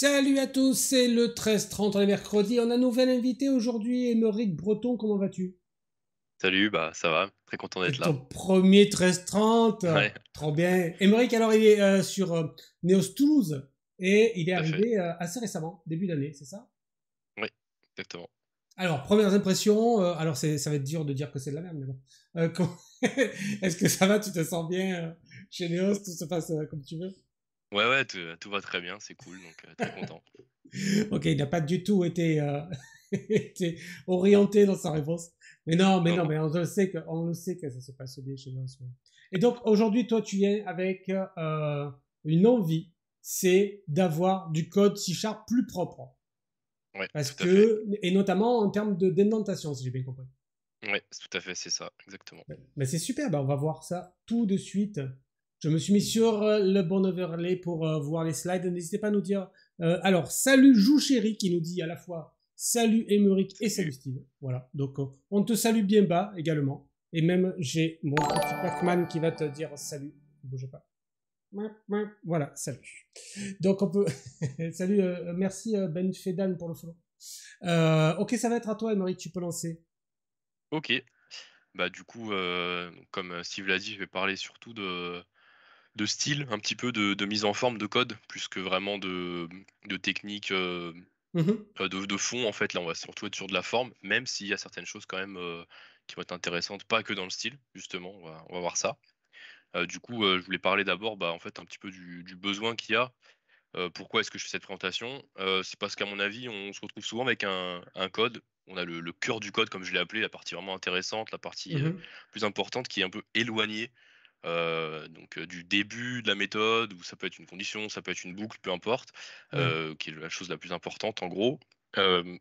Salut à tous, c'est le 13-30, on est mercredi, on a un nouvel invité aujourd'hui, Émeric Breton, comment vas-tu Salut, bah ça va, très content d'être là. premier 13-30, trop bien. Émeric, alors il est euh, sur euh, Néos Toulouse et il est arrivé euh, assez récemment, début d'année, c'est ça Oui, exactement. Alors, premières impressions, alors ça va être dur de dire que c'est de la merde, mais bon. Est-ce que ça va, tu te sens bien chez Neos, tout se passe comme tu veux Ouais, ouais, tout, tout va très bien, c'est cool, donc euh, très content. ok, il n'a pas du tout euh, été, orienté dans sa réponse. Mais non, mais non, mais on le sait que, on sait que ça se passe bien chez nous. Et donc aujourd'hui, toi, tu viens avec euh, une envie, c'est d'avoir du code C Sharp plus propre. Ouais, Parce que, et notamment en termes de dénantation, si j'ai bien compris. Ouais, tout à fait, c'est ça, exactement. Mais c'est super, ben on va voir ça tout de suite je me suis mis sur euh, le bon overlay pour euh, voir les slides. N'hésitez pas à nous dire. Euh, alors, salut Joue Chéri qui nous dit à la fois salut Emeric et salut Steve. Voilà, donc on te salue bien bas également. Et même j'ai mon petit Pac-Man qui va te dire salut. Ne bougez pas. Voilà, salut. Donc on peut. salut, merci Ben Fedan pour le follow. ok, ça va être à toi, Emeric, tu peux lancer. Ok. Bah, du coup, comme Steve l'a dit, je vais parler surtout de, de style, un petit peu de, mise en forme de code, plus que vraiment de, technique euh, mhm. euh, de, fond. En fait, là, on va surtout être sur de la forme, même s'il y a certaines choses quand même euh, qui vont être intéressantes, pas que dans le style, justement, on va, voir ça. du coup, je voulais parler d'abord bah, en fait, un petit peu du, besoin qu'il y a. pourquoi est-ce que je fais cette présentation C'est parce qu'à mon avis, on se retrouve souvent avec un, code. On a le, cœur du code, comme je l'ai appelé, la partie vraiment intéressante, la partie mhm. plus importante, qui est un peu éloignée euh, donc du début de la méthode, ou ça peut être une condition, ça peut être une boucle, peu importe, qui est la chose la plus importante en gros.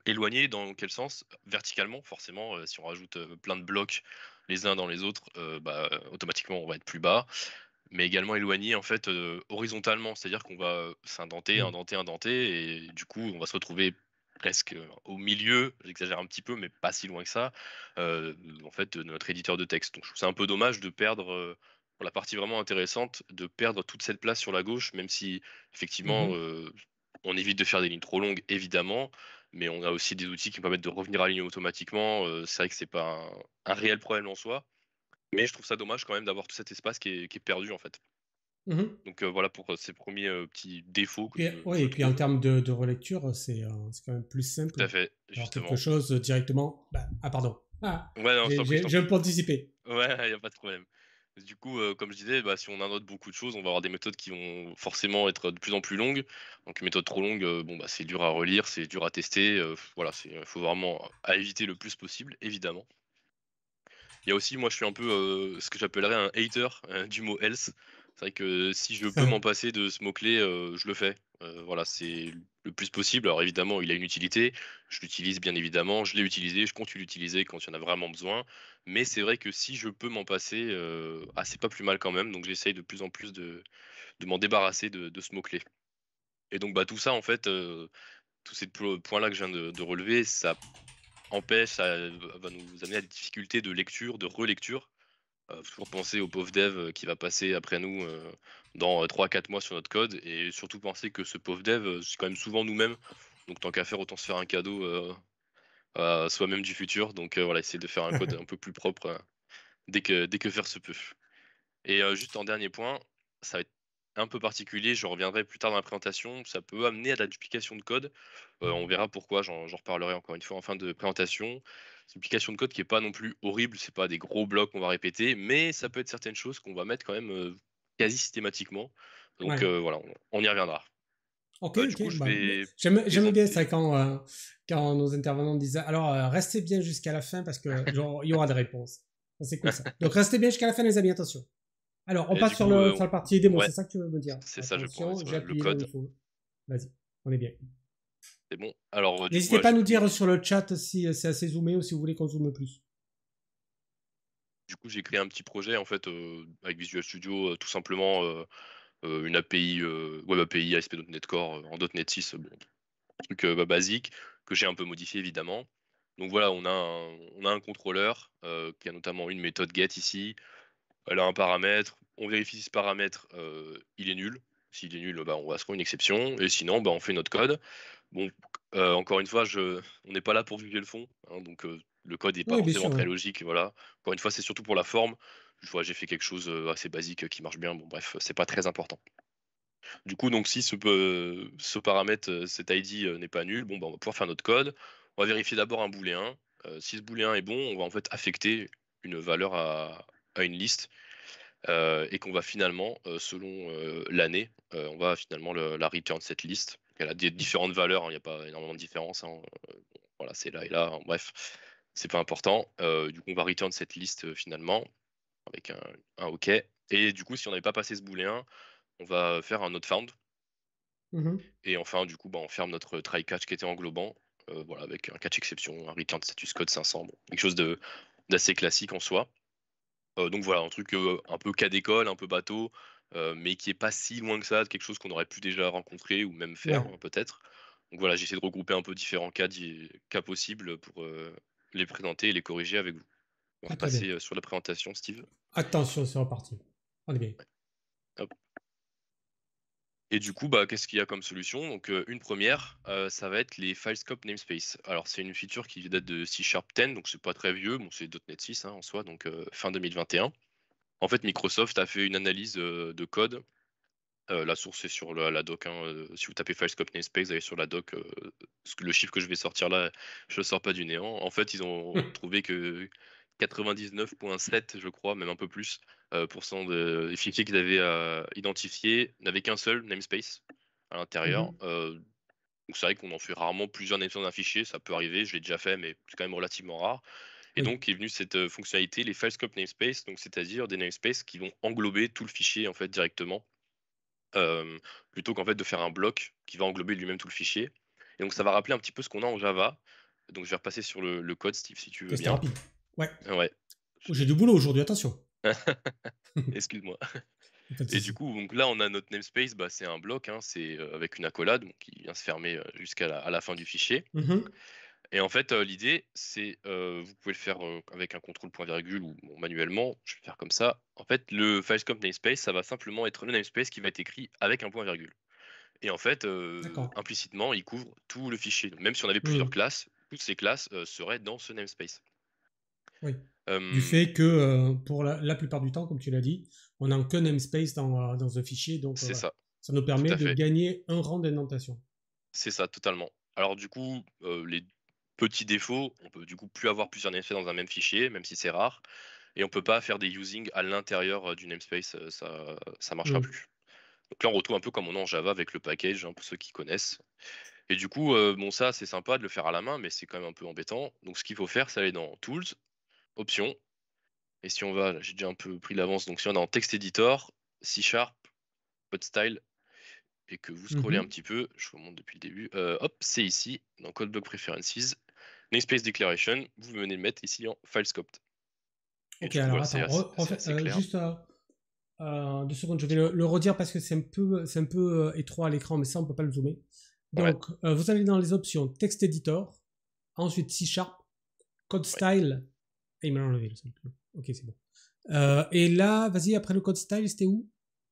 éloigné dans quel sens Verticalement, forcément, si on rajoute plein de blocs les uns dans les autres, bah, automatiquement on va être plus bas mais également éloigné en fait horizontalement, c'est-à-dire qu'on va s'indenter, mmh. indenter, indenter, et du coup on va se retrouver presque au milieu, j'exagère un petit peu, mais pas si loin que ça, en fait de notre éditeur de texte. Donc je trouve c'est un peu dommage de perdre la partie vraiment intéressante de perdre toute cette place sur la gauche, même si effectivement mmh euh, on évite de faire des lignes trop longues, évidemment, mais on a aussi des outils qui permettent de revenir à ligne automatiquement. Euh, c'est vrai que c'est pas un, réel problème en soi, mais je trouve ça dommage quand même d'avoir tout cet espace qui est, perdu en fait. Mmh Donc euh, voilà pour ces premiers petits défauts. Oui, et, puis en termes de, relecture, c'est quand même plus simple. Tout à fait, justement. Quelque chose directement. Bah, ah, pardon. Ah, ouais, non, j'ai anticiper. Ouais, il n'y a pas de problème. Du coup, euh, comme je disais, bah, si on note beaucoup de choses, on va avoir des méthodes qui vont forcément être de plus en plus longues. Donc, une méthode trop longue, euh, bon, bah, c'est dur à relire, c'est dur à tester. Euh, il faut vraiment à éviter le plus possible, évidemment. Il y a aussi, moi, je suis un peu ce que j'appellerais un hater du mot else. C'est vrai que si je peux mmh. m'en passer de ce mot-clé, euh, je le fais. Euh, voilà, c'est le plus possible. Alors évidemment, il a une utilité. Je l'utilise bien évidemment. Je l'ai utilisé. Je continue l'utiliser quand il y en a vraiment besoin. Mais c'est vrai que si je peux m'en passer, euh, ah, c'est pas plus mal quand même. Donc j'essaye de plus en plus de, m'en débarrasser de, ce mot-clé. Et donc bah, tout ça, en fait, tous ces points-là que je viens de relever, ça empêche, ça va nous amener à des difficultés de lecture, de relecture toujours euh, penser au pauvre dev euh, qui va passer après nous euh, dans 3-4 mois sur notre code et surtout penser que ce pauvre dev, c'est quand même souvent nous-mêmes. Donc tant qu'à faire, autant se faire un cadeau soi-même du futur. Donc voilà, essayer de faire un code un peu plus propre dès, que, dès que faire se peut. Et juste en dernier point, ça va être un peu particulier, je reviendrai plus tard dans la présentation, ça peut amener à de la duplication de code. Euh, on verra pourquoi, j'en reparlerai encore une fois en fin de présentation. Duplication de code qui n'est pas non plus horrible, c'est pas des gros blocs qu'on va répéter, mais ça peut être certaines choses qu'on va mettre quand même euh, quasi systématiquement. Donc euh, voilà, on, y reviendra. Ok, bah, bah, J'aime bien ça quand, nos intervenants disent alors restez bien jusqu'à la fin parce il y aura des réponses. C'est ça. Donc restez bien jusqu'à la fin les amis, attention. Alors, on passe sur, le, euh, sur, la partie démon, c'est ça que tu veux me dire C'est ça, je pense. le code. Vas-y, on est bien. C'est bon. Alors, euh, N'hésitez pas à nous dire sur le chat si euh, c'est assez zoomé ou si vous voulez qu'on zoome plus. Du coup, j'ai créé un petit projet en fait avec Visual Studio, tout simplement une API Web API ASP.NET Core en .NET 6, un truc basique que j'ai un peu modifié évidemment. Donc voilà, on a un, on a un contrôleur qui a notamment une méthode get ici, elle a un paramètre, on vérifie si ce paramètre, euh, il est nul. S'il est nul, bah, on va se rendre une exception, et sinon, bah, on fait notre code. Bon, euh, encore une fois, je... on n'est pas là pour juger le fond, hein, donc euh, le code n'est pas forcément très logique. Voilà. Encore une fois, c'est surtout pour la forme. Je vois, j'ai fait quelque chose assez basique qui marche bien. Bon, bref, c'est pas très important. Du coup, donc si ce, paramètre, cet ID n'est pas nul, bon, bah, on va pouvoir faire notre code. On va vérifier d'abord un booléen. si ce booléen est bon, on va en fait affecter une valeur à, à une liste euh, et qu'on va finalement, euh, selon euh, l'année, on va finalement la return cette liste. Elle a des différentes valeurs, hein, il n'y a pas énormément de différence. Hein. voilà, c'est là et là, hein. bref, c'est pas important. du coup, on va return cette liste finalement avec un, OK. Et du coup, si on n'avait pas passé ce booléen, on va faire un not found. Mm-hmm. Et enfin, du coup, bah, on ferme notre try catch qui était englobant, voilà, avec un catch exception, un return status code 500, quelque chose d'assez classique en soi. Euh, donc voilà, un truc euh, un peu cas d'école, un peu bateau, euh, mais qui est pas si loin que ça, quelque chose qu'on aurait pu déjà rencontrer ou même faire hein, peut-être. Donc voilà, j'essaie de regrouper un peu différents cas, cas possibles pour les présenter et les corriger avec vous. On va ah, passer sur la présentation, Steve. Attention, c'est reparti. On et du coup, bah, qu'est-ce qu'il y a comme solution Donc, une première, ça va être les FileScope Namespace. Alors, c'est une feature qui date de C Sharp 10, donc c'est pas très vieux. Bon, c'est .NET 6 hein, en soi, donc fin 2021. En fait, Microsoft a fait une analyse de code. la source est sur la, doc. Hein, si vous tapez FileScope Namespace, vous allez sur la doc. le chiffre que je vais sortir là, je ne sors pas du néant. En fait, ils ont mmh. trouvé que 99,7, je crois, même un peu plus, euh, des fichiers qu'ils avaient euh, identifiés n'avaient qu'un seul namespace à l'intérieur. Mmh euh, donc c'est vrai qu'on en fait rarement plusieurs namespaces d'un fichier, ça peut arriver, je l'ai déjà fait, mais c'est quand même relativement rare. Et donc est venue cette fonctionnalité, les filescope namespaces namespace, donc c'est-à-dire des namespaces qui vont englober tout le fichier en fait directement, plutôt qu'en fait de faire un bloc qui va englober lui-même tout le fichier. Et donc ça va rappeler un petit peu ce qu'on a en Java. Donc je vais repasser sur le, code, Steve, si tu veux bien. Rapide. Ouais. ouais. J'ai du boulot aujourd'hui, attention. Excuse-moi. Et du coup, donc là, on a notre namespace, bah, c'est un bloc, hein, c'est euh, avec une accolade qui vient se fermer euh, jusqu'à la, fin du fichier. Mm-hmm. Et en fait, euh, l'idée, c'est, vous pouvez le faire avec un contrôle point virgule ou manuellement, je vais faire comme ça. En fait, le Filescope namespace, ça va simplement être le namespace qui va être écrit avec un point virgule. Et en fait, implicitement, il couvre tout le fichier. Donc, même si on avait plusieurs mm. classes, toutes ces classes seraient dans ce namespace. Oui. Euh, du fait que euh, pour la, plupart du temps, comme tu l'as dit, on n'a que namespace dans, euh, dans, un fichier, donc ça. ça nous permet de gagner un rang d'indentation. C'est ça, totalement. Alors du coup, les petits défauts, on peut du coup plus avoir plusieurs Namespace dans un même fichier, même si c'est rare, et on peut pas faire des using à l'intérieur du namespace, ça ça marchera plus. Donc là, on retrouve un peu comme on en Java avec le package, hein, pour ceux qui connaissent. Et du coup, bon, ça, c'est sympa de le faire à la main, mais c'est quand même un peu embêtant. Donc, ce qu'il faut faire, c'est aller dans Tools, Options, Et si on va, j'ai déjà un peu pris l'avance, donc si on est en text editor, C Sharp, Style, et que vous scrollez mhm. un petit peu, je vous montre depuis le début, euh, hop, c'est ici, dans block Preferences, Namespace Declaration, vous venez le mettre ici en Scoped. Ok, alors attends, euh, juste euh, deux secondes, je vais le, redire parce que c'est un peu, un peu étroit à l'écran, mais ça, on ne peut pas le zoomer. Donc, vous allez dans les options Text Editor, ensuite C Sharp, Code Style, et ah, il m'a enlevé le Ok, c'est bon. Euh, et là, vas-y, après le code style, c'était où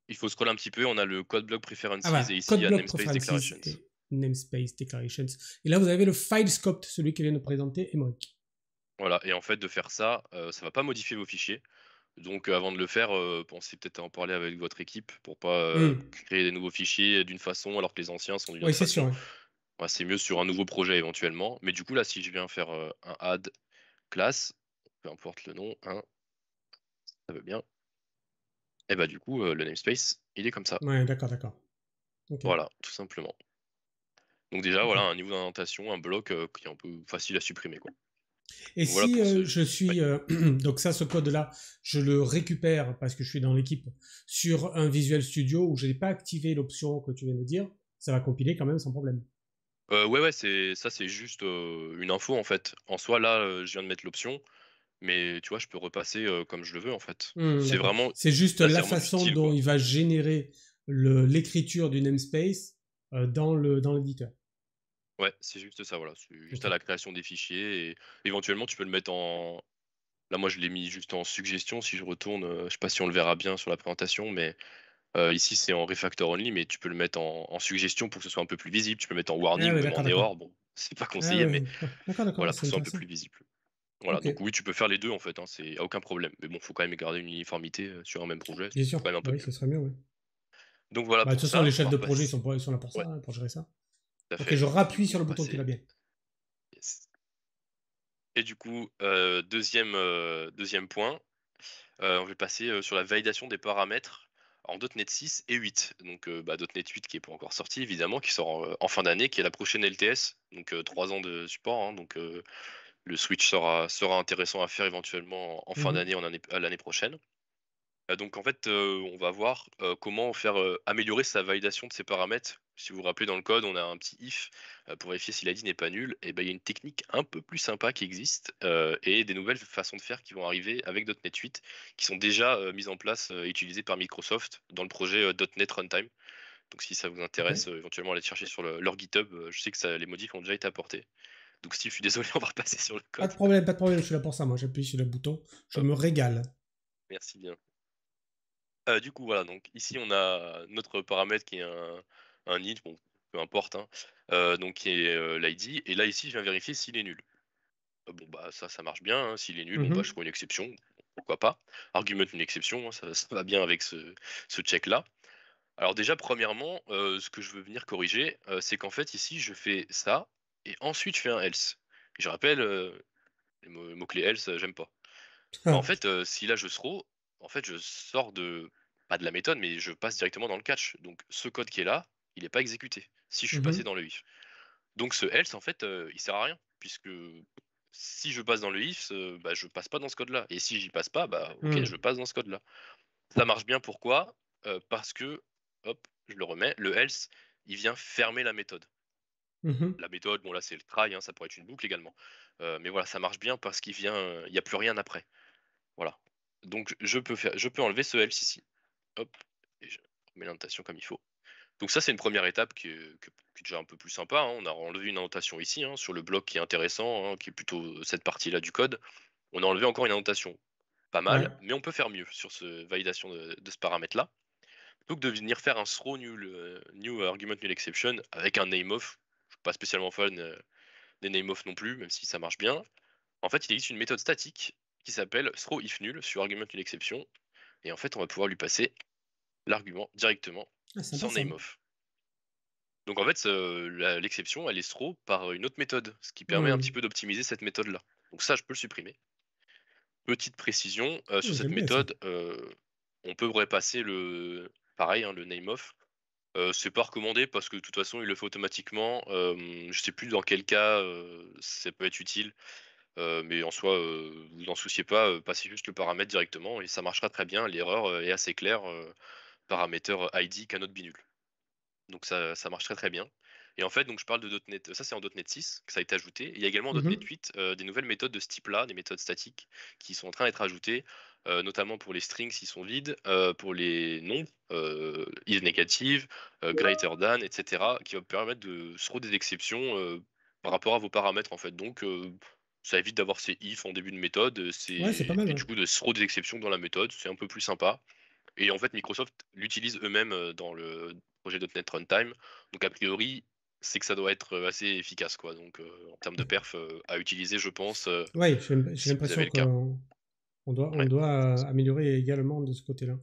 Il faut scroller un petit peu, on a le code blog preferences ah, et ici il y a namespace declarations. namespace declarations. Et là, vous avez le file scope, celui que vient de présenter Emmerich. Voilà, et en fait, de faire ça, euh, ça ne va pas modifier vos fichiers. Donc, euh, avant de le faire, pensez peut-être à en parler avec votre équipe pour pas hmm. créer des nouveaux fichiers d'une façon alors que les anciens sont d'une autre façon. Sûr, c'est mieux sur un nouveau projet éventuellement. Mais du coup, là, si je viens faire un add class, importe le nom, hein. ça veut bien. Et bah du coup, euh, le namespace, il est comme ça. Ouais, d'accord, d'accord. Voilà, tout simplement. Donc déjà, voilà, un niveau d'indentation, un bloc euh, qui est un peu facile à supprimer. Quoi. Et si euh, je suis... donc ça, ce code-là, je le récupère parce que je suis dans l'équipe sur un Visual Studio où je n'ai pas activé l'option que tu viens de dire, ça va compiler quand même sans problème. ouais, ouais, c'est ça, c'est juste une info en fait. En soi, là, je viens de mettre l'option mais tu vois, je peux repasser comme je le veux en fait. Mmh, mmh, c'est vraiment. C'est juste la façon dont il va générer l'écriture du namespace dans le dans l'éditeur. Ouais, c'est juste ça, voilà. C'est juste à la création des fichiers et éventuellement tu peux le mettre en. Là, moi, je l'ai mis juste en suggestion. Si je retourne, je sais pas si on le verra bien sur la présentation, mais ici c'est en refactor only, mais tu peux le mettre en, suggestion pour que ce soit un peu plus visible. Tu peux mettre en ah warning, ou en error. Bon, c'est pas ah conseillé, mais voilà, pour que ce soit un peu plus visible. Voilà, donc oui, tu peux faire les deux en fait, hein, c'est aucun problème. Mais bon, faut quand même garder une uniformité euh, sur un même projet. Bien sûr, ça serait mieux, ouais. Donc voilà. Bah, de toute façon, les chefs de projet ils sont, ils sont, là pour ça, pour gérer ça. Ok, fait. je rappuie sur le bah, bouton qui va bien. Et du coup, euh, deuxième, euh, deuxième point, on va passer sur la validation des paramètres en .NET 6 et 8. Donc bah, .NET 8 qui n'est pas encore sorti, évidemment, qui sort en, fin d'année, qui est la prochaine LTS, donc trois ans de support. Hein, donc le switch sera, intéressant à faire éventuellement en, fin mmh d'année, à l'année prochaine. Euh, donc en fait, euh, on va voir euh, comment faire améliorer sa validation de ces paramètres. Si vous vous rappelez dans le code, on a un petit if pour vérifier si l'ID n'est pas nul. Et eh ben, il y a une technique un peu plus sympa qui existe et des nouvelles façons de faire qui vont arriver avec .NET 8, qui sont déjà mises en place et utilisées par Microsoft dans le projet .NET Runtime. Donc si ça vous intéresse, éventuellement aller chercher sur leur GitHub. je sais que les modifs ont déjà été apportés. Donc Steve, je suis désolé, on va repasser sur le code. Pas de problème, pas de problème, je suis là pour ça, moi j'appuie sur le bouton, je me régale. Merci bien. Euh, du coup, voilà, donc ici on a notre paramètre qui est un, un bon, peu importe, hein. euh, donc qui est euh, l'ID, et là ici je viens vérifier s'il est nul. bon, bah ça, ça marche bien, hein. s'il est nul, bah, mhm. je prends une exception, pourquoi pas. Argument une exception, hein, ça, va bien avec ce, ce check-là. Alors déjà, premièrement, ce que je veux venir corriger, c'est qu'en fait ici je fais ça, et ensuite je fais un else. je rappelle, euh, le mot-clé clés else, j'aime pas. Ah. en fait, euh, si là je throw, en fait je sors de, pas de la méthode, mais je passe directement dans le catch. Donc ce code qui est là, il n'est pas exécuté si je suis mhm. passé dans le if. Donc ce else, en fait, il euh, il sert à rien, puisque si je passe dans le if, bah, je passe pas dans ce code-là. Et si j'y passe pas, bah ok, hmm. je passe dans ce code-là. Ça marche bien, pourquoi Parce que, hop, je le remets, le else, il vient fermer la méthode. Mmh La méthode, bon là c'est le try, hein, ça pourrait être une boucle également. Euh, mais voilà, ça marche bien parce qu'il vient, euh, il n'y a plus rien après. Voilà. Donc je peux, faire, je peux enlever ce else ici. Hop, et je remets l'annotation comme il faut. Donc ça c'est une première étape qui est, déjà un peu plus sympa. Hein. On a enlevé une annotation ici, hein, sur le bloc qui est intéressant, qui est plutôt euh, cette partie-là du code. On a enlevé encore une annotation, Pas mal, mais on peut faire mieux sur ce validation de, ce paramètre-là. Donc de venir faire un throw new argument new exception avec un name of je suis pas spécialement fan euh, des name-off non plus, même si ça marche bien. En fait, il existe une méthode statique qui s'appelle throw if nul sur argument une exception. Et en fait, on va pouvoir lui passer l'argument directement ah, sans name-off. Donc en fait, l'exception, elle est throw par une autre méthode, ce qui permet un hmm. petit peu d'optimiser cette méthode-là. Donc ça, je peux le supprimer. Petite précision, euh, ah, sur cette méthode, euh, on peut repasser le, pareil, hein, le name-off euh, c'est pas recommandé parce que de toute façon, il le fait automatiquement. Je euh, je sais plus dans quel cas euh, ça peut être utile, mais en soi, vous n'en souciez pas, passez juste le paramètre directement et ça marchera très bien. L'erreur est assez claire, paramètre ID canot binule. Donc ça, marche très très bien. Et en fait, donc je parle de .NET, ça c'est en .NET 6 que ça a été ajouté. Il y a également en mm-hmm. .NET 8 des nouvelles méthodes de ce type-là, des méthodes statiques qui sont en train d'être ajoutées. Euh, notamment pour les strings, ils sont vides, euh, pour les noms, euh, is négative, greater than, etc., qui va permettre de se des exceptions par rapport à vos paramètres, en fait. Donc, ça évite d'avoir ces if en début de méthode, c'est du coup de se des exceptions dans la méthode, c'est un peu plus sympa. Et en fait, Microsoft l'utilise eux-mêmes dans le projet .NET Runtime. Donc, a priori, c'est que ça doit être assez efficace, quoi. Donc, en termes de perf, à utiliser, je pense. Euh, oui, j'ai l'impression que on doit, on doit euh, améliorer également de ce côté-là.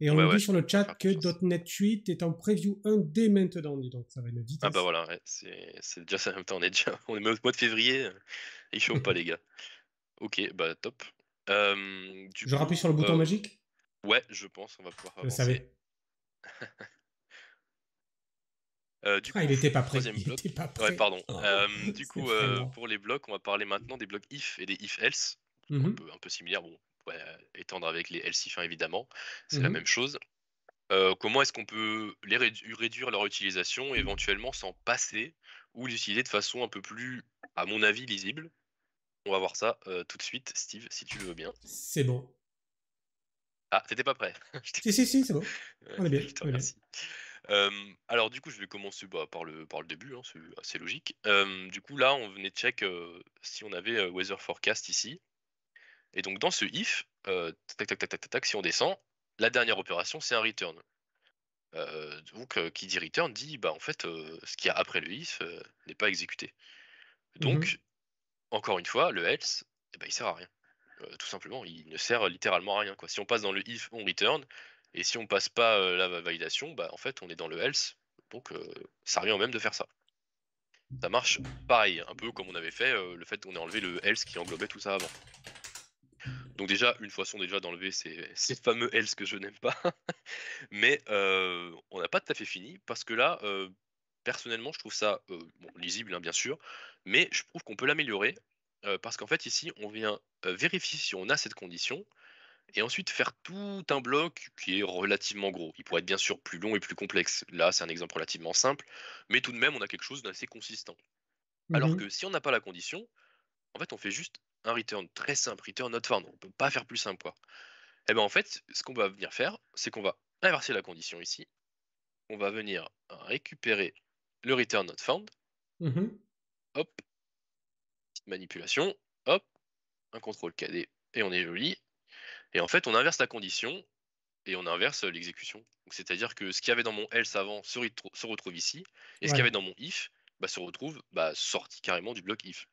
Et on ouais, dit sur le chat que .NET 8 est en preview 1 dès maintenant, donc, ça va Ah bah voilà, c'est déjà ça, en temps, on est déjà on est au mois de février, ils euh, chauffent pas les gars. Ok, bah top. je rappuie sur le bouton euh, magique Ouais, je pense, on va pouvoir avancer. du ah, il était pas prêt. Il Était pas prêt. pardon. Oh, du coup, pour les blocs, on va parler maintenant des blocs if et des if else. Mm-hmm. un, peu, un, peu, similaire. Bon, bah, étendre avec les LCF1 évidemment, c'est la mhm. même chose. Euh, comment est-ce qu'on peut les réduire leur utilisation, éventuellement s'en passer ou l'utiliser de façon un peu plus, à mon avis, lisible On va voir ça euh, tout de suite, Steve, si tu veux bien. C'est bon. Ah, t'étais pas prêt. si, si, c'est bon. On est bien. Euh, alors du coup, je vais commencer bah, par, le, par le début, hein, c'est assez logique. du coup, là, on venait de check si on avait Weather Forecast ici. Et donc dans ce if, euh, si on descend, la dernière opération, c'est un return. Euh, donc euh, qui dit return dit, bah en fait, ce qu'il y a après le if n'est pas exécuté. Donc, mhm. encore une fois, le else, eh ben, il sert à rien. tout simplement, il ne sert littéralement à rien. Si on passe dans le if, on return, et si on passe pas la validation, bah en fait, on est dans le else. Donc, ça revient au même de faire ça. Ça marche pareil, un peu comme on avait fait le fait qu'on ait enlevé le else qui englobait tout ça avant. Donc déjà, une façon déjà d'enlever ces, fameux else que je n'aime pas. Mais euh, on n'a pas tout à fait fini, parce que là, euh, personnellement, je trouve ça euh, lisible, hein, bien sûr, mais je trouve qu'on peut l'améliorer, parce qu'en fait, ici, on vient vérifier si on a cette condition, et ensuite faire tout un bloc qui est relativement gros. Il pourrait être bien sûr plus long et plus complexe. Là, c'est un exemple relativement simple, mais tout de même, on a quelque chose d'assez consistant. Alors mmh que si on n'a pas la condition, en fait, on fait juste return très simple, return not found, on peut pas faire plus simple quoi. Et eh ben en fait, ce qu'on va venir faire, c'est qu'on va inverser la condition ici. On va venir récupérer le return not found. Mm-hmm. Hop, manipulation, hop, un contrôle KD et on est joli. Et en fait, on inverse la condition et on inverse l'exécution. C'est-à-dire que ce qu'il y avait dans mon else avant se, se retrouve ici, et ce qu'il y avait dans mon if bah, se retrouve bah, sorti carrément du bloc if.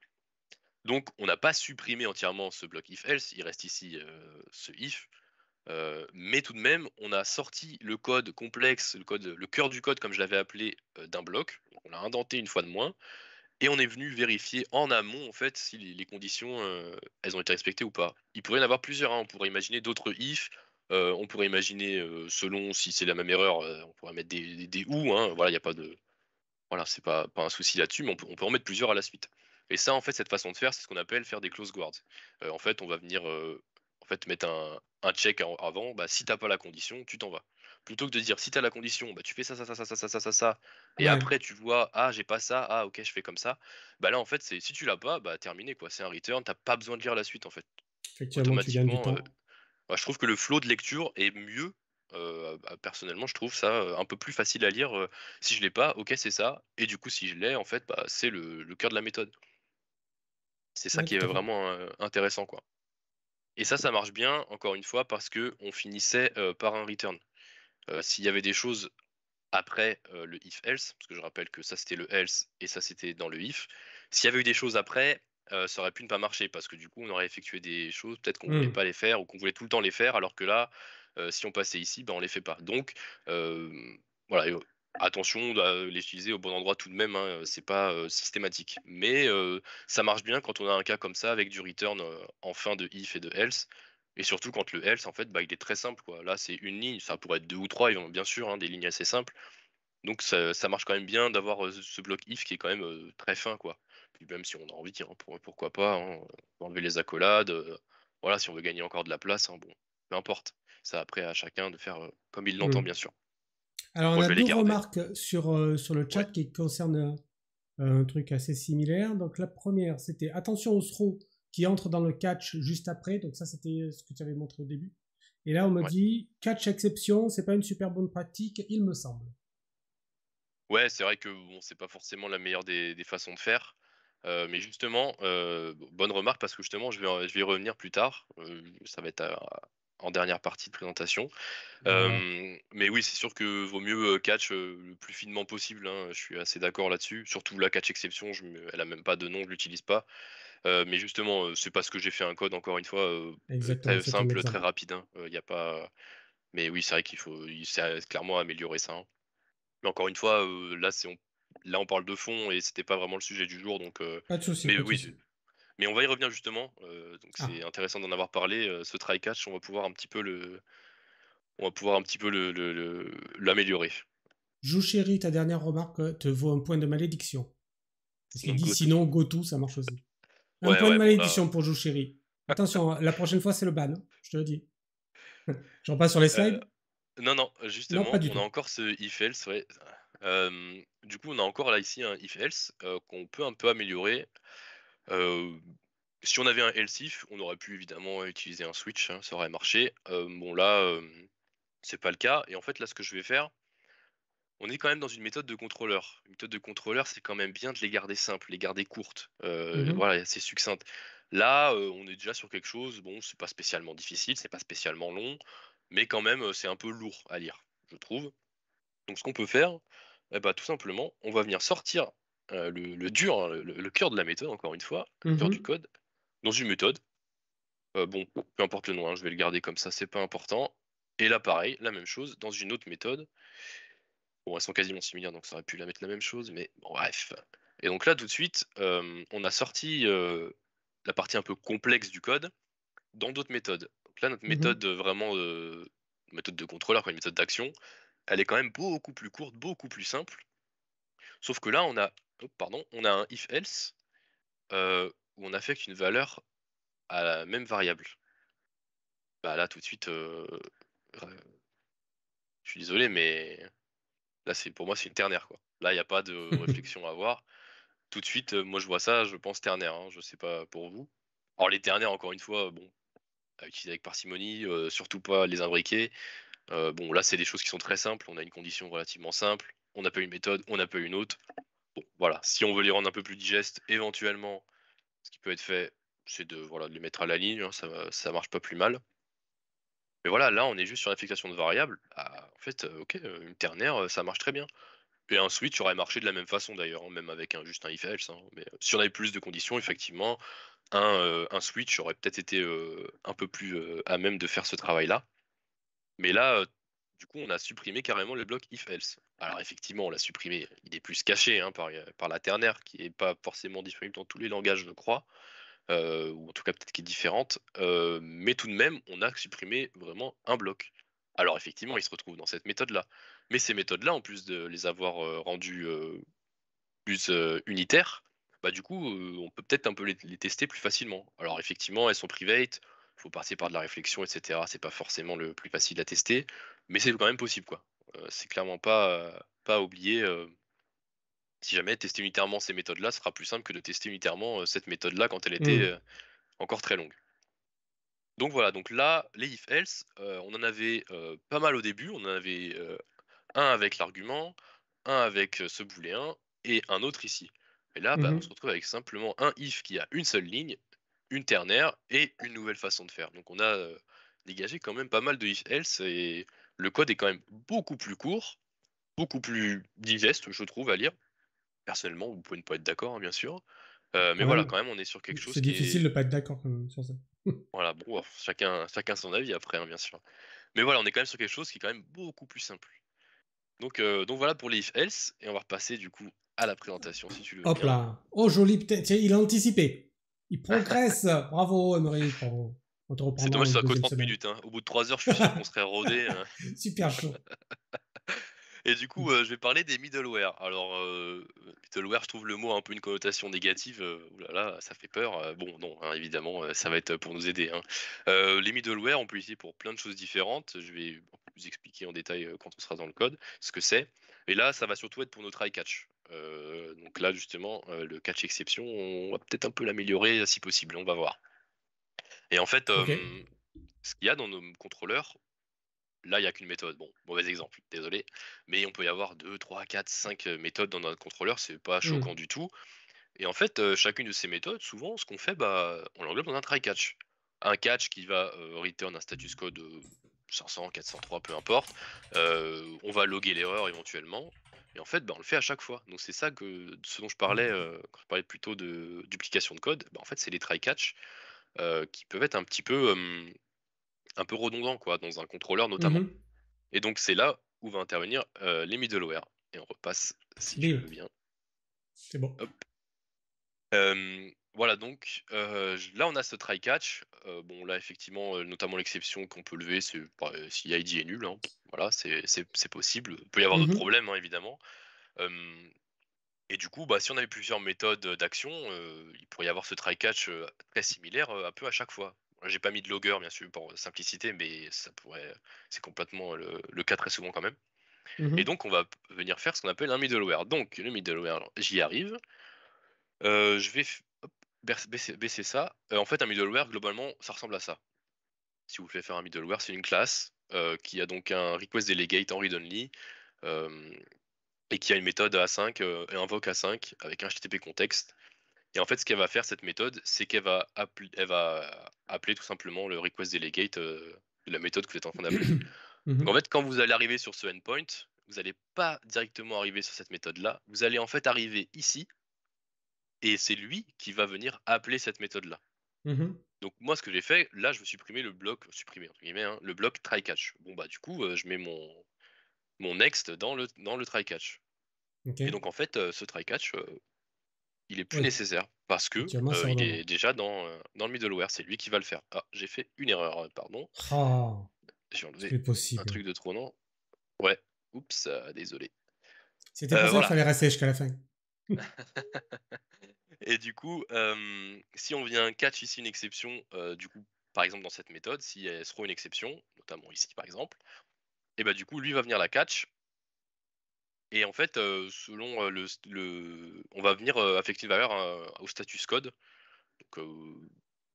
Donc, on n'a pas supprimé entièrement ce bloc if-else, il reste ici euh, ce if, euh, mais tout de même, on a sorti le code complexe, le, code, le cœur du code, comme je l'avais appelé, euh, d'un bloc, on l'a indenté une fois de moins, et on est venu vérifier en amont, en fait, si les, conditions, elles ont été respectées ou pas. Il pourrait y en avoir plusieurs, hein. on pourrait imaginer d'autres if, on pourrait imaginer, selon si c'est la même erreur, on pourrait mettre des, ou, hein. voilà, il n'y a pas de... Voilà, c'est pas, pas un souci là-dessus, mais on peut, on peut en mettre plusieurs à la suite. Et ça, en fait, cette façon de faire, c'est ce qu'on appelle faire des close guards. Euh, en fait, on va venir euh, en fait, mettre un, check avant, bah, si t'as pas la condition, tu t'en vas. Plutôt que de dire si as la condition, bah, tu fais ça, ça, ça, ça, ça, ça, ça, ça, et après tu vois, ah, j'ai pas ça, ah, ok, je fais comme ça. Bah là, en fait, c'est si tu l'as pas, bah terminé, quoi. C'est un return, t'as pas besoin de lire la suite, en fait. Effectivement, euh, bah, je trouve que le flow de lecture est mieux. Bah, personnellement, je trouve ça un peu plus facile à lire. si je l'ai pas, ok, c'est ça. Et du coup, si je l'ai, en fait, bah, c'est le, le cœur de la méthode. C'est ça qui est vraiment euh, intéressant, quoi. Et ça, ça marche bien, encore une fois, parce que on finissait euh, par un return. Euh, s'il y avait des choses après le if else, parce que je rappelle que ça c'était le else et ça c'était dans le if. S'il y avait eu des choses après, ça aurait pu ne pas marcher parce que du coup on aurait effectué des choses peut-être qu'on ne voulait hmm. pas les faire ou qu'on voulait tout le temps les faire, alors que là, si on passait ici, ben on les fait pas. Donc voilà, Attention, à euh, l'utiliser au bon endroit tout de même, hein, c'est pas euh, systématique. Mais euh, ça marche bien quand on a un cas comme ça avec du return en fin de if et de else. Et surtout quand le else, en fait, bah, il est très simple. Quoi. Là, c'est une ligne, ça pourrait être deux ou trois, bien sûr, hein, des lignes assez simples. Donc ça, marche quand même bien d'avoir ce bloc if qui est quand même très fin. Quoi. même si on a envie, pourquoi pas, hein, enlever les accolades. voilà, si on veut gagner encore de la place, bon, peu importe. Ça après à chacun de faire comme il l'entend, mmh. bien sûr. Alors, on a deux remarques sur, euh, sur le chat qui concerne euh, un truc assez similaire. Donc, la première, c'était attention au throw qui entre dans le catch juste après. Donc, ça, c'était euh, ce que tu avais montré au début. Et là, on me dit catch exception, c'est pas une super bonne pratique, il me semble. Ouais, c'est vrai que bon, c'est pas forcément la meilleure des, façons de faire. mais justement, bonne remarque parce que justement, je vais, y revenir plus tard. ça va être à, en dernière partie de présentation. mais oui, c'est sûr que vaut mieux catch le plus finement possible. Hein, je suis assez d'accord là-dessus. Surtout la catch exception, je, elle a même pas de nom, je l'utilise pas. mais justement, c'est parce que j'ai fait un code encore une fois très simple, très rapide. Il hein, n'y a pas. Mais oui, c'est vrai qu'il faut, clairement améliorer ça. Hein. Mais encore une fois, là, c'est on... là on parle de fond et c'était pas vraiment le sujet du jour, donc. Pas de souci. Mais oui. Mais on va y revenir justement. Euh, donc ah. c'est intéressant d'en avoir parlé. Euh, ce try catch, on va pouvoir un petit peu le, on va pouvoir un petit peu l'améliorer. Le, ta dernière remarque euh, te vaut un point de malédiction. Parce qu'il dit sinon go to ça marche aussi. Un point de malédiction bah. pour Jou chéri. Attention, hein, la prochaine fois c'est le ban, hein, je te le dis. J'en passe sur les slides. non, non, justement, on a encore ce if else, du coup, on a encore là ici un if else qu'on peut un peu améliorer. Euh, si on avait un Elsif, on aurait pu évidemment utiliser un switch, hein, ça aurait marché. Euh, bon là, euh, c'est pas le cas. Et en fait, là, ce que je vais faire, on est quand même dans une méthode de contrôleur. Une méthode de contrôleur, c'est quand même bien de les garder simples, les garder courtes. Mhm. Voilà, c'est succincte. Là, on est déjà sur quelque chose. Bon, c'est pas spécialement difficile, c'est pas spécialement long, mais quand même, c'est un peu lourd à lire, je trouve. Donc, ce qu'on peut faire, eh ben, tout simplement, on va venir sortir euh, le, dur, hein, le, cœur de la méthode, encore une fois, le cœur du mhm. code, dans une méthode. Euh, bon, peu importe le nom, hein, je vais le garder comme ça, c'est pas important. Et là, pareil, la même chose dans une autre méthode. Bon, elles sont quasiment similaires, donc ça aurait pu la mettre la même chose, mais bref. Et donc là, tout de suite, euh, on a sorti la partie un peu complexe du code dans d'autres méthodes. Donc là, notre mhm. méthode vraiment, méthode de contrôleur, quoi, une méthode d'action, elle est quand même beaucoup plus courte, beaucoup plus simple. Sauf que là, on a pardon, on a un if else euh, où on affecte une valeur à la même variable. Bah là tout de suite, euh, euh, je suis désolé, mais là c'est pour moi c'est une ternaire quoi. Là il n'y a pas de réflexion à avoir. Tout de suite, moi je vois ça, je pense ternaire. Hein, je sais pas pour vous. Alors les ternaires encore une fois, bon, à utiliser avec parcimonie, surtout pas les imbriquer. bon, là, c'est des choses qui sont très simples. On a une condition relativement simple. On n'a pas une méthode, on n'a pas une autre voilà, si on veut les rendre un peu plus digestes, éventuellement, ce qui peut être fait, c'est de, voilà, les mettre à la ligne, hein, ça, ça marche pas plus mal. Mais voilà, là, on est juste sur l'affectation de variables. Ah, en fait, euh, ok, euh, une ternaire, euh, ça marche très bien. Et un switch aurait marché de la même façon d'ailleurs, hein, même avec un, juste un if-else. Hein. Mais si on avait plus de conditions, effectivement, un, switch aurait peut-être été un peu plus à même de faire ce travail-là. Mais là, du coup, on a supprimé carrément le bloc if-else. Alors effectivement, on l'a supprimé, il est plus caché hein, par, la ternaire, qui n'est pas forcément disponible dans tous les langages, je crois, euh, ou en tout cas peut-être qui est différente, euh, mais tout de même, on a supprimé vraiment un bloc. Alors effectivement, il se retrouve dans cette méthode-là. Mais ces méthodes-là, en plus de les avoir euh, rendues plus unitaires, bah, du coup, on peut peut-être un peu les, tester plus facilement. Alors effectivement, elles sont private, il faut passer par de la réflexion, etc. C'est pas forcément le plus facile à tester mais c'est quand même possible, quoi. Euh, c'est clairement pas, euh, pas à oublier. Euh. si jamais tester unitairement ces méthodes-là sera plus simple que de tester unitairement cette méthode-là quand elle était mm. encore très longue. Donc voilà, donc là, les if-else, on en avait pas mal au début. On en avait un avec l'argument, un avec ce booléen et un autre ici. Et là, bah, on mm-hmm. se retrouve avec simplement un if qui a une seule ligne, une ternaire et une nouvelle façon de faire. Donc on a dégagé quand même pas mal de if-else et le code est quand même beaucoup plus court, beaucoup plus digeste, je trouve, à lire. Personnellement, vous pouvez ne pas être d'accord, hein, bien sûr. Euh, mais ah voilà, quand même, on est sur quelque chose. C'est difficile de ne pas être d'accord euh, sur ça. voilà, bon, chacun, chacun son avis après, hein, bien sûr. Mais voilà, on est quand même sur quelque chose qui est quand même beaucoup plus simple. Donc, euh, donc voilà pour les if else, et on va repasser du coup à la présentation si tu veux. Hop là, oh joli, il a anticipé, il progresse, bravo Emery, bravo. C'est dommage, ça que 30 minutes. Hein. Au bout de 3 heures, je suis sûr qu'on serait rodé. Hein. Super chaud. Et du coup, euh, je vais parler des middleware. Alors, euh, middleware, je trouve le mot un peu une connotation négative. Euh, ouh là là, ça fait peur. bon, non, hein, évidemment, ça va être pour nous aider. les middleware, on peut utiliser pour plein de choses différentes. Je vais vous expliquer en détail quand on sera dans le code ce que c'est. Et là, ça va surtout être pour notre catch donc là, justement, le catch exception, on va peut-être un peu l'améliorer si possible. On va voir. Et en fait, euh, ce qu'il y a dans nos contrôleurs, là, il n'y a qu'une méthode. Bon, mauvais exemple, désolé. Mais on peut y avoir 2, 3, 4, 5 méthodes dans notre contrôleur, c'est pas hmm. choquant du tout. Et en fait, euh, chacune de ces méthodes, souvent, ce qu'on fait, bah, on l'englobe dans un try catch. Un catch qui va euh, return un status code 500, 403, peu importe. on va loguer l'erreur éventuellement. Et en fait, bah, on le fait à chaque fois. Donc c'est ça que ce dont je parlais hmm. quand je parlais plutôt de duplication de code. Bah, en fait, c'est les try catch. Euh, qui peuvent être un petit peu, euh, un peu redondants quoi, dans un contrôleur notamment. Mhm. Et donc c'est là où va intervenir euh, les middleware. Et on repasse si tu veux bien. C'est bon. voilà donc là on a ce try catch. bon là effectivement notamment l'exception qu'on peut lever c'est bah, si ID est nul. Hein. voilà c'est possible. Il peut y avoir d'autres mhm. problèmes hein, évidemment. Et du coup, bah, si on avait plusieurs méthodes d'action, il pourrait y avoir ce try-catch très similaire un peu à chaque fois. J'ai pas mis de logger, bien sûr, pour simplicité, mais ça pourrait, c'est complètement le, cas très souvent quand même. Mmh Et donc, on va venir faire ce qu'on appelle un middleware. Donc, le middleware, j'y arrive. je vais baisser, ça. en fait, un middleware, globalement, ça ressemble à ça. Si vous voulez faire un middleware, c'est une classe qui a donc un request delegate en read-only et qui a une méthode A5, euh, et invoque A5 avec un HTTP contexte. Et en fait, ce qu'elle va faire, cette méthode, c'est qu'elle va, appeler, tout simplement le request delegate de euh, la méthode que vous êtes en train d'appeler. Mhm. Donc en fait, quand vous allez arriver sur ce endpoint, vous n'allez pas directement arriver sur cette méthode-là, vous allez en fait arriver ici, et c'est lui qui va venir appeler cette méthode-là. Mhm. Donc moi, ce que j'ai fait, là, je veux supprimer le bloc, supprimer entre hein, le bloc try catch. Bon bah du coup, euh, je mets mon mon next dans le dans le try catch. Et donc en fait, euh, ce try catch, euh, il est plus nécessaire parce que euh, il est déjà dans, le middleware. C'est lui qui va le faire. Ah, j'ai fait une erreur, pardon. Ah. j'ai enlevé un truc de trop non. Ouais. Oups, désolé. C'était pour ça qu'il fallait rester jusqu'à la fin. Et du coup, si on vient catch ici une exception, du coup, par exemple dans cette méthode, si elle se trouve une exception, notamment ici par exemple, et eh bah ben, du coup lui va venir la catch et en fait, euh, selon euh, le, on va venir euh, affecter une valeur au status code. Donc,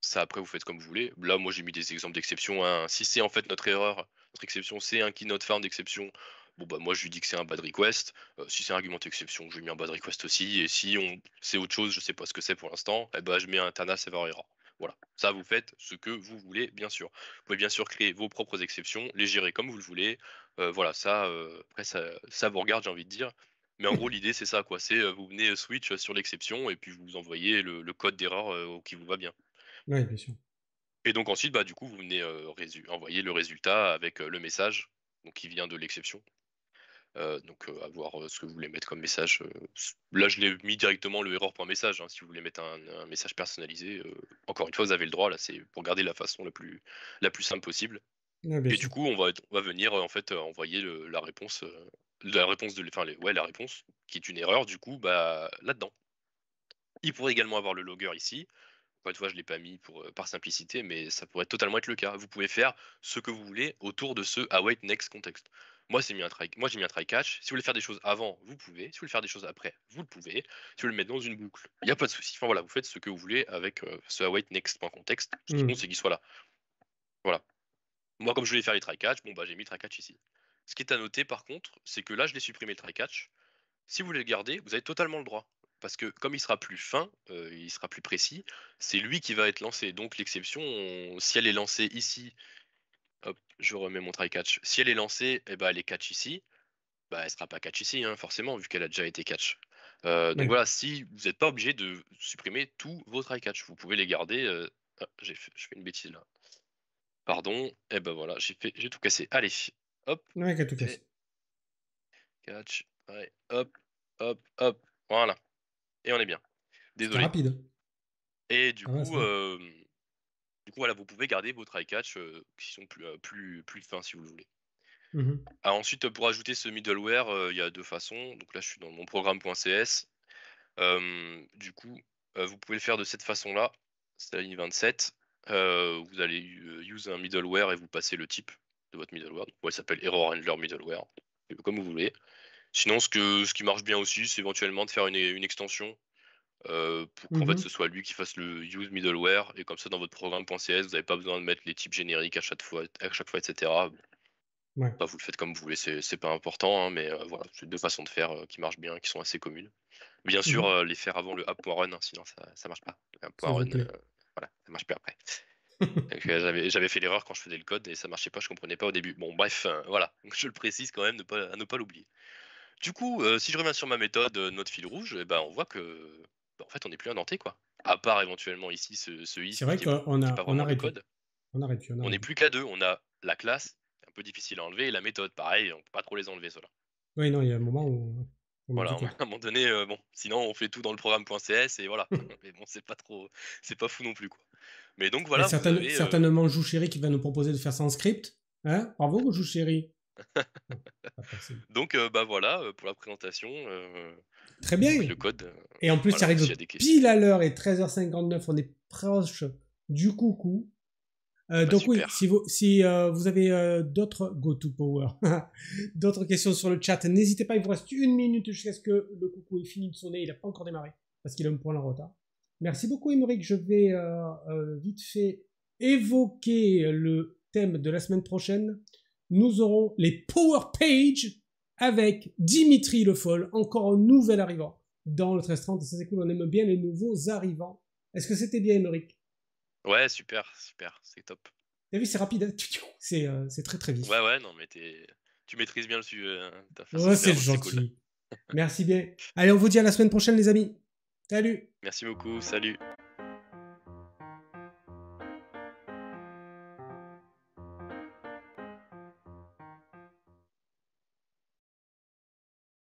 ça après, vous faites comme vous voulez. Là, moi, j'ai mis des exemples d'exception, hein. Si c'est en fait notre erreur, notre exception, c'est un keynote found d'exception, Bon, bah, moi, je lui dis que c'est un bad request. si c'est un argument d'exception, je lui mets un bad request aussi. Et si on, c'est autre chose, je ne sais pas ce que c'est pour l'instant, eh bah, je mets un internal server error. Voilà, ça vous faites ce que vous voulez, bien sûr. Vous pouvez bien sûr créer vos propres exceptions, les gérer comme vous le voulez. Euh, voilà, ça, euh, après, ça, vous regarde, j'ai envie de dire. Mais en gros, l'idée, c'est ça, quoi. C'est euh, vous venez switch sur l'exception et puis vous envoyez le, code d'erreur qui vous va bien. Oui, bien sûr. Et donc ensuite, bah, du coup, vous venez envoyer le résultat avec le message qui vient de l'exception. Euh, donc avoir euh, euh, ce que vous voulez mettre comme message. Là, je l'ai mis directement le erreur pour un message. Hein. si vous voulez mettre un, message personnalisé, encore une fois, vous avez le droit. Là, c'est pour garder la façon la plus, la plus simple possible. et du coup, on va, on va venir en fait envoyer la réponse, la réponse de, enfin, ouais, la réponse qui est une erreur du coup, bah là-dedans. Il pourrait également avoir le logger ici. Encore une fois, je ne l'ai pas mis pour, par simplicité, mais ça pourrait totalement être le cas. Vous pouvez faire ce que vous voulez autour de ce await next contexte. Moi, j'ai mis un try, catch. Si vous voulez faire des choses avant, vous pouvez. Si vous voulez faire des choses après, vous le pouvez. Si vous voulez le mettre dans une boucle, il n'y a pas de souci. Enfin voilà, vous faites ce que vous voulez avec euh, ce await next.context. Ce qui hmm. compte, c'est qu'il soit là. Voilà. Moi, comme je voulais faire les try catch, bon bah j'ai mis le try catch ici. Ce qui est à noter par contre, c'est que là, je l'ai supprimé le try catch. Si vous voulez le garder, vous avez totalement le droit parce que comme il sera plus fin, euh, il sera plus précis, c'est lui qui va être lancé. Donc l'exception, si elle est lancée ici je remets mon try catch. Si elle est lancée, eh ben, elle est catch ici. Bah, elle sera pas catch ici, hein, forcément, vu qu'elle a déjà été catch. Euh, donc voilà, si vous n'êtes pas obligé de supprimer tous vos try catch, vous pouvez les garder. Euh, ah, j'ai je fais une bêtise là. Pardon. Eh ben voilà, j'ai, fait, j'ai tout cassé. Allez, hop. Oui, tout cassé. Catch. hop, hop, hop. Voilà. Et on est bien. Désolé. rapide. Et du ah coup, du coup, voilà, vous pouvez garder vos try catch euh, qui sont euh, plus, fins si vous le voulez. Mhm. Ah, ensuite, pour ajouter ce middleware, euh, il y a deux façons. Donc là, je suis dans mon programme.cs. du coup, vous pouvez le faire de cette façon-là. C'est la ligne 27. vous allez use un middleware et vous passez le type de votre middleware. ouais, il s'appelle Error Handler Middleware, comme vous voulez. Sinon, ce, qui marche bien aussi, c'est éventuellement de faire une extension pour mmh qu'en fait ce soit lui qui fasse le use middleware et comme ça dans votre programme.cs vous n'avez pas besoin de mettre les types génériques à chaque fois, à chaque fois etc. Bah, vous le faites comme vous voulez, c'est pas important, hein, mais voilà, c'est deux façons de faire qui marchent bien, qui sont assez communes. Bien mmh sûr, les faire avant le app.run, hein, sinon ça, ça marche pas. App.run, voilà, ça marche plus après. J'avais fait l'erreur quand je faisais le code et ça marchait pas, je comprenais pas au début. Bon, bref, hein, voilà, je le précise quand même ne pas, à ne pas l'oublier. Du coup, si je reviens sur ma méthode, notre fil rouge, eh ben, on voit que en fait, on n'est plus un denté, quoi. À part éventuellement ici ce, ce C'est vrai qu'on a, on Code. On n'est plus qu'à deux. On a la classe, un peu difficile à enlever, et la méthode, pareil, on peut pas trop les enlever, ceux-là. Oui, non, il y a un moment où. voilà, à un moment donné, euh, bon, sinon on fait tout dans le programme.cs et voilà. Mais bon, c'est pas trop, c'est pas fou non plus, quoi. Mais donc voilà. Euh, certainement joue qui va nous proposer de faire ça en script. Hein Bravo, Jouchéri. donc euh, bah voilà pour la présentation. Très bien. le code. Euh, et en plus, ça arrive pile à l'heure et 13h59, on est proche du coucou. Euh, ah bah donc oui, si vous, si, euh, vous avez d'autres go to power, d'autres questions sur le chat, n'hésitez pas, il vous reste une minute jusqu'à ce que le coucou ait fini de sonner, il n'a pas encore démarré, parce qu'il a un point en retard. Merci beaucoup Émeric, je vais vite fait évoquer le thème de la semaine prochaine. Nous aurons les Power Page avec Dimitri Le Foll, encore un nouvel arrivant dans le 1330, Ça, c'est cool, on aime bien les nouveaux arrivants. Est-ce que c'était bien, Emeric Ouais, super, super, c'est top. T'as vu, c'est rapide, euh, c'est très très vite. Ouais, ouais, non, mais tu maîtrises bien le sujet. Hein. Ouais, c'est gentil. Merci bien. Allez, on vous dit à la semaine prochaine, les amis. Salut. Merci beaucoup, salut.